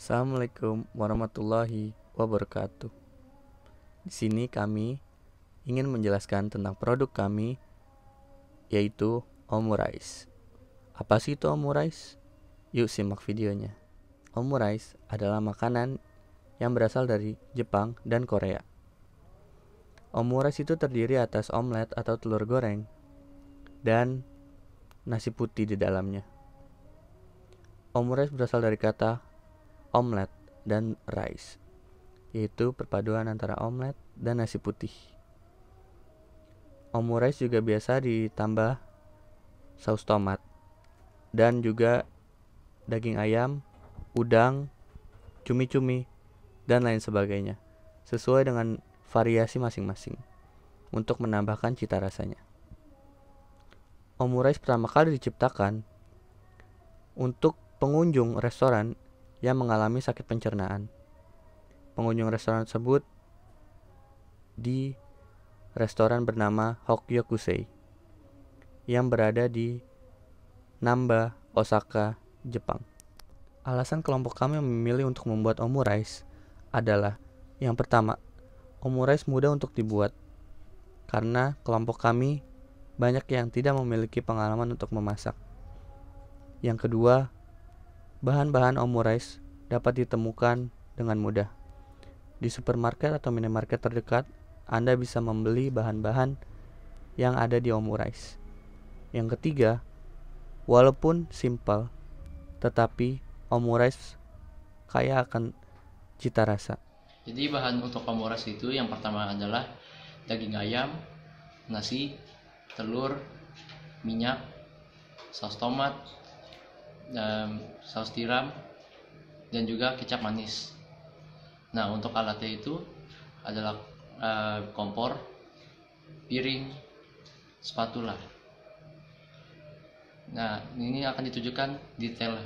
Assalamualaikum warahmatullahi wabarakatuh. Di sini kami ingin menjelaskan tentang produk kami yaitu Omurice. Apa sih itu Omurice? Yuk simak videonya. Omurice adalah makanan yang berasal dari Jepang dan Korea. Omurice itu terdiri atas omelet atau telur goreng dan nasi putih di dalamnya. Omurice berasal dari kata omelet dan rice, yaitu perpaduan antara omelet dan nasi putih. Omurice juga biasa ditambah saus tomat dan juga daging ayam, udang, cumi-cumi, dan lain sebagainya, sesuai dengan variasi masing-masing untuk menambahkan cita rasanya. Omurice pertama kali diciptakan untuk pengunjung restoran yang mengalami sakit pencernaan. Pengunjung restoran tersebut di restoran bernama Hokyokusei yang berada di Namba, Osaka, Jepang. Alasan kelompok kami memilih untuk membuat omurice adalah yang pertama, omurice mudah untuk dibuat karena kelompok kami banyak yang tidak memiliki pengalaman untuk memasak. Yang kedua, Bahan-bahan omurice dapat ditemukan dengan mudah. Di supermarket atau minimarket terdekat, Anda bisa membeli bahan-bahan yang ada di omurice. Yang ketiga, walaupun simple, tetapi omurice kaya akan cita rasa. Jadi bahan untuk omurice itu yang pertama adalah daging ayam, nasi, telur, minyak, saus tomat, um, saus tiram dan juga kecap manis nah untuk alatnya itu adalah uh, kompor piring spatula nah ini akan ditujukan detail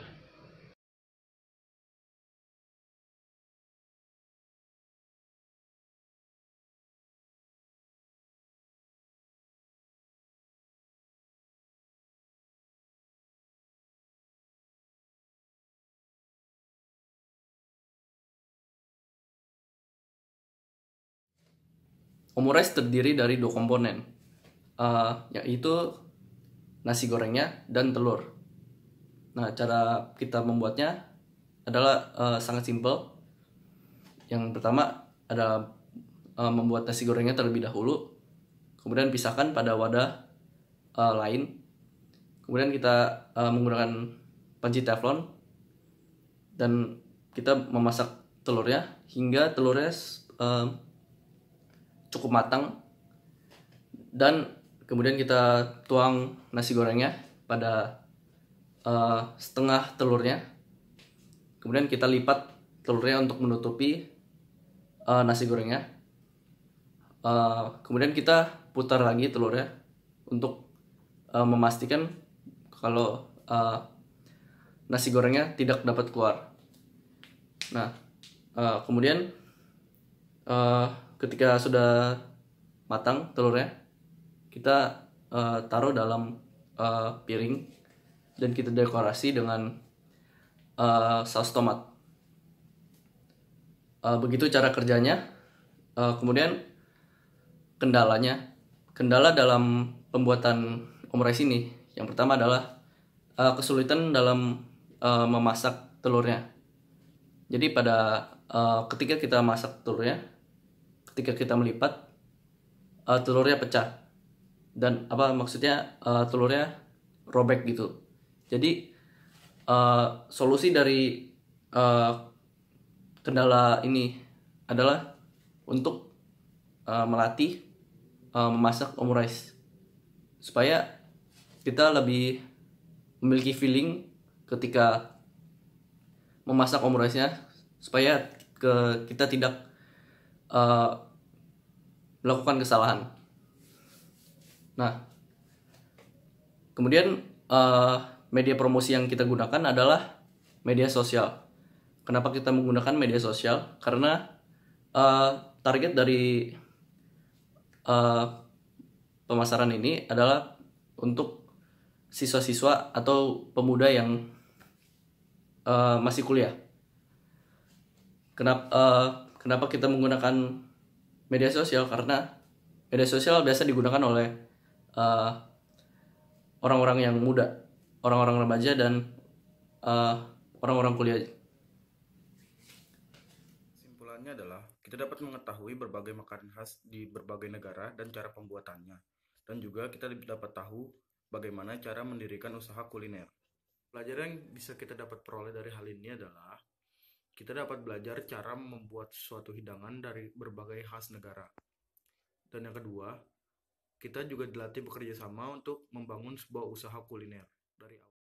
Omurice terdiri dari dua komponen, uh, yaitu nasi gorengnya dan telur. Nah, cara kita membuatnya adalah uh, sangat simpel. Yang pertama adalah eh, uh, membuat nasi gorengnya terlebih dahulu, kemudian pisahkan pada wadah uh, lain. Kemudian kita uh, menggunakan panci teflon dan kita memasak telurnya hingga telurnya uh, cukup matang dan kemudian kita tuang nasi gorengnya pada uh, setengah telurnya kemudian kita lipat telurnya untuk menutupi uh, nasi gorengnya uh, kemudian kita putar lagi telurnya untuk uh, memastikan kalau uh, nasi gorengnya tidak dapat keluar nah uh, kemudian uh, ketika sudah matang telurnya kita uh, taruh dalam uh, piring dan kita dekorasi dengan uh, saus tomat uh, begitu cara kerjanya uh, kemudian kendalanya kendala dalam pembuatan omurice ini yang pertama adalah uh, kesulitan dalam uh, memasak telurnya jadi pada uh, ketika kita masak telurnya ketika kita melipat uh, telurnya pecah dan apa maksudnya uh, telurnya robek gitu jadi uh, solusi dari uh, kendala ini adalah untuk uh, melatih uh, memasak omurice supaya kita lebih memiliki feeling ketika memasak omurice-nya supaya ke kita tidak Eh, melakukan kesalahan. Nah, kemudian uh, media promosi yang kita gunakan adalah media sosial. Kenapa kita menggunakan media sosial? Karena uh, target dari uh, pemasaran ini adalah untuk siswa-siswa atau pemuda yang uh, masih kuliah. Kenapa? Uh, Kenapa kita menggunakan media sosial? Karena media sosial biasa digunakan oleh orang eh, orang-orang yang muda, orang-orang remaja dan orang eh, orang-orang kuliah. Simpulannya adalah kita dapat mengetahui berbagai makanan khas di berbagai negara dan cara pembuatannya. Dan juga kita dapat tahu bagaimana cara mendirikan usaha kuliner. Pelajaran yang bisa kita dapat peroleh dari hal ini adalah kita dapat belajar cara membuat suatu hidangan dari berbagai khas negara. Dan yang kedua, kita juga dilatih bekerja sama untuk membangun sebuah usaha kuliner dari awal.